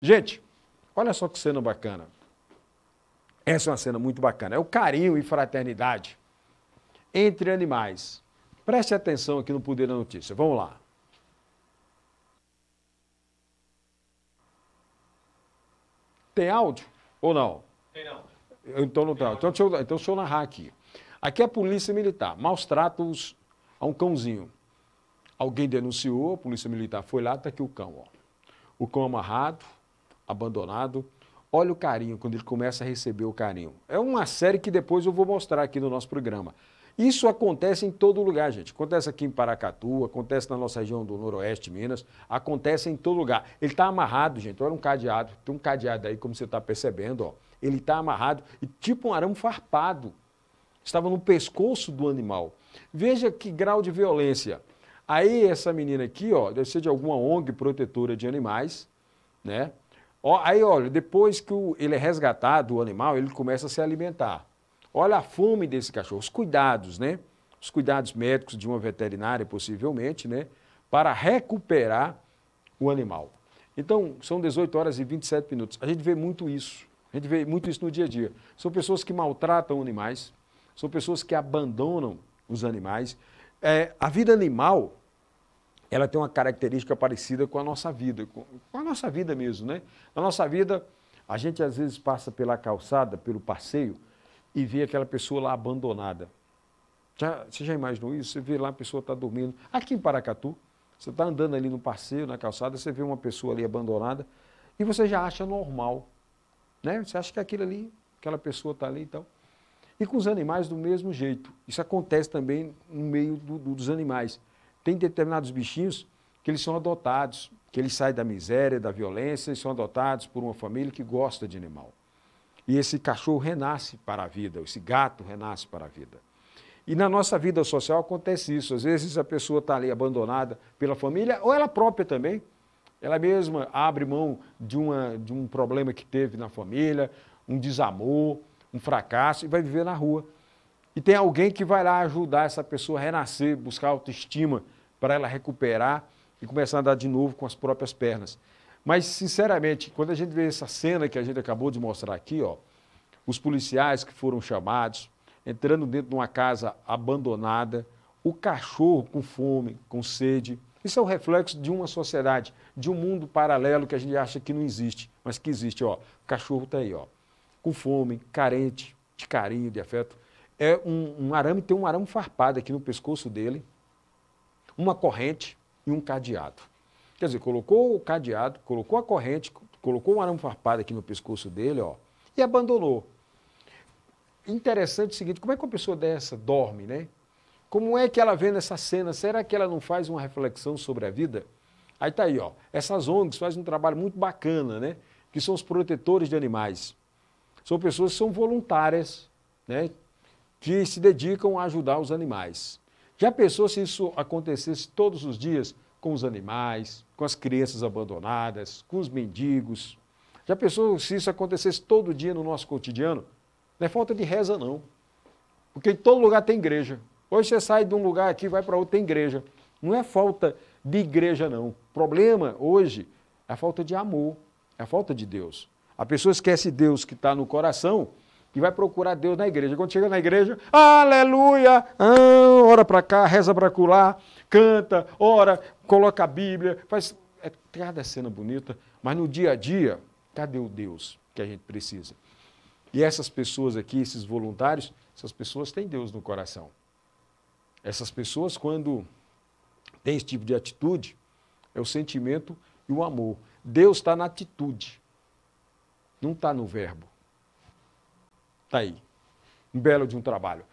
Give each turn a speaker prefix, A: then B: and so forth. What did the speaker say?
A: Gente, olha só que cena bacana. Essa é uma cena muito bacana. É o carinho e fraternidade entre animais. Preste atenção aqui no Poder da Notícia. Vamos lá. Tem áudio ou não? Tem não. Então não tem. Áudio. Então, deixa eu, então deixa eu narrar aqui. Aqui é a polícia militar. Maus tratos a um cãozinho. Alguém denunciou, a polícia militar foi lá, está aqui o cão. Ó. O cão amarrado, abandonado. Olha o carinho, quando ele começa a receber o carinho. É uma série que depois eu vou mostrar aqui no nosso programa. Isso acontece em todo lugar, gente. Acontece aqui em Paracatu, acontece na nossa região do Noroeste, Minas, acontece em todo lugar. Ele está amarrado, gente. Olha um cadeado, tem um cadeado aí, como você está percebendo, ó. Ele está amarrado e tipo um arame farpado. Estava no pescoço do animal. Veja que grau de violência. Aí essa menina aqui, ó, deve ser de alguma ONG protetora de animais, né? Aí, olha, depois que ele é resgatado, o animal, ele começa a se alimentar. Olha a fome desse cachorro, os cuidados, né? Os cuidados médicos de uma veterinária, possivelmente, né? Para recuperar o animal. Então, são 18 horas e 27 minutos. A gente vê muito isso. A gente vê muito isso no dia a dia. São pessoas que maltratam animais, são pessoas que abandonam os animais. É, a vida animal ela tem uma característica parecida com a nossa vida, com, a nossa vida mesmo, né? Na nossa vida, a gente às vezes passa pela calçada, pelo passeio, e vê aquela pessoa lá abandonada. Já, você já imaginou isso? Você vê lá a pessoa está dormindo. Aqui em Paracatu, você está andando ali no passeio, na calçada, você vê uma pessoa ali abandonada e você já acha normal. Né? Você acha que aquilo ali, aquela pessoa está ali e então. tal. E com os animais do mesmo jeito. Isso acontece também no meio do, do, dos animais. Tem determinados bichinhos que eles são adotados, que eles saem da miséria, da violência e são adotados por uma família que gosta de animal. E esse cachorro renasce para a vida, esse gato renasce para a vida. E na nossa vida social acontece isso. Às vezes a pessoa está ali abandonada pela família ou ela própria também. Ela mesma abre mão de, uma, de um problema que teve na família, um desamor, um fracasso e vai viver na rua. E tem alguém que vai lá ajudar essa pessoa a renascer, buscar autoestima para ela recuperar e começar a andar de novo com as próprias pernas. Mas, sinceramente, quando a gente vê essa cena que a gente acabou de mostrar aqui, ó, os policiais que foram chamados, entrando dentro de uma casa abandonada, o cachorro com fome, com sede. Isso é o reflexo de uma sociedade, de um mundo paralelo que a gente acha que não existe, mas que existe. Ó, o cachorro está aí, ó, com fome, carente de carinho, de afeto. É um, um arame, tem um arame farpado aqui no pescoço dele, uma corrente e um cadeado. Quer dizer, colocou o cadeado, colocou a corrente, colocou um arame farpado aqui no pescoço dele, ó, e abandonou. Interessante o seguinte, como é que uma pessoa dessa dorme, né? Como é que ela vê nessa cena? Será que ela não faz uma reflexão sobre a vida? Aí tá aí, ó. Essas ONGs fazem um trabalho muito bacana, né? Que são os protetores de animais. São pessoas que são voluntárias, né? Que se dedicam a ajudar os animais. Já pensou se isso acontecesse todos os dias com os animais, com as crianças abandonadas, com os mendigos? Já pensou se isso acontecesse todo dia no nosso cotidiano? Não é falta de reza, não. Porque em todo lugar tem igreja. Hoje você sai de um lugar aqui, vai para outro, tem igreja. Não é falta de igreja, não. O problema hoje é a falta de amor, é a falta de Deus. A pessoa esquece Deus que está no coração e vai procurar Deus na igreja. Quando chega na igreja, aleluia, ah, ora para cá, reza para lá, canta, ora, coloca a Bíblia, faz é cada cena bonita, mas no dia a dia, cadê o Deus que a gente precisa? E essas pessoas aqui, esses voluntários, essas pessoas têm Deus no coração. Essas pessoas, quando têm esse tipo de atitude, é o sentimento e o amor. Deus está na atitude, não está no verbo. Está aí. Um belo de um trabalho.